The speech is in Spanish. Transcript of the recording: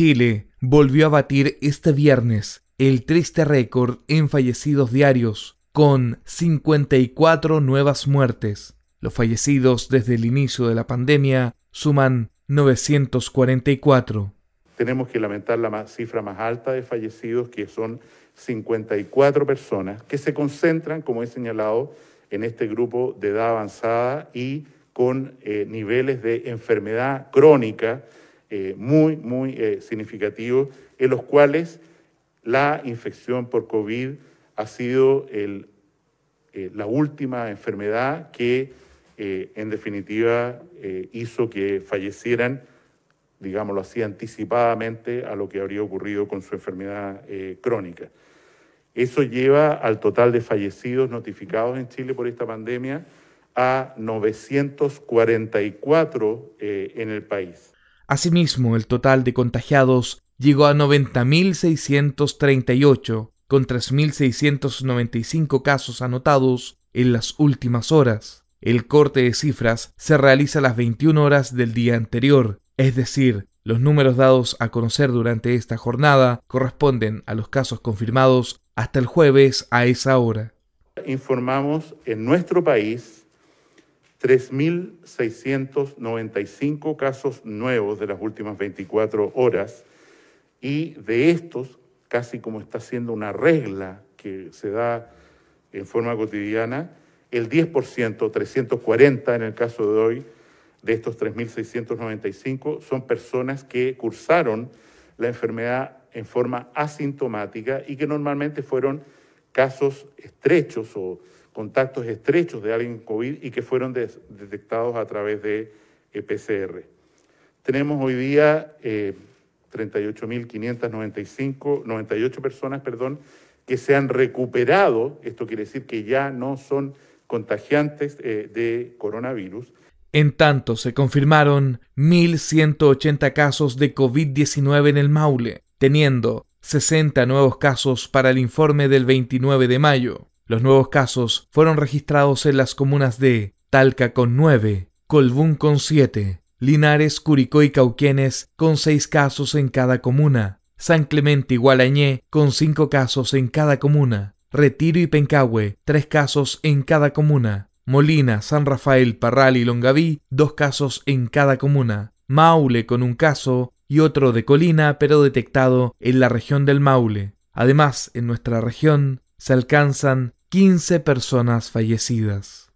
Chile volvió a batir este viernes el triste récord en fallecidos diarios, con 54 nuevas muertes. Los fallecidos desde el inicio de la pandemia suman 944. Tenemos que lamentar la cifra más alta de fallecidos, que son 54 personas, que se concentran, como he señalado, en este grupo de edad avanzada y con eh, niveles de enfermedad crónica eh, muy, muy eh, significativos, en los cuales la infección por COVID ha sido eh, la última enfermedad que en definitiva hizo que fallecieran, digámoslo así, anticipadamente a lo que habría ocurrido con su enfermedad crónica. Eso lleva al total de fallecidos notificados en Chile por esta pandemia a 944 en el país. Asimismo, el total de contagiados llegó a 90.638, con 3.695 casos anotados en las últimas horas. El corte de cifras se realiza a las 21 horas del día anterior, es decir, los números dados a conocer durante esta jornada corresponden a los casos confirmados hasta el jueves a esa hora. Informamos en nuestro país 3.695 casos nuevos de las últimas 24 horas y de estos, casi como está siendo una regla que se da en forma cotidiana, el 10%, 340 en el caso de hoy, de estos 3.695 son personas que cursaron la enfermedad en forma asintomática y que normalmente fueron casos estrechos o contactos estrechos de alguien COVID y que fueron detectados a través de eh, PCR. Tenemos hoy día eh, 38.598 personas perdón, que se han recuperado, esto quiere decir que ya no son contagiantes eh, de coronavirus. En tanto, se confirmaron 1.180 casos de COVID-19 en el Maule, teniendo 60 nuevos casos para el informe del 29 de mayo. Los nuevos casos fueron registrados en las comunas de Talca con 9, Colbún con 7, Linares, Curicó y Cauquienes con 6 casos en cada comuna, San Clemente y Gualañé con 5 casos en cada comuna, Retiro y Pencahue 3 casos en cada comuna, Molina, San Rafael, Parral y Longaví 2 casos en cada comuna, Maule con un caso y otro de Colina pero detectado en la región del Maule. Además, en nuestra región se alcanzan 15 personas fallecidas.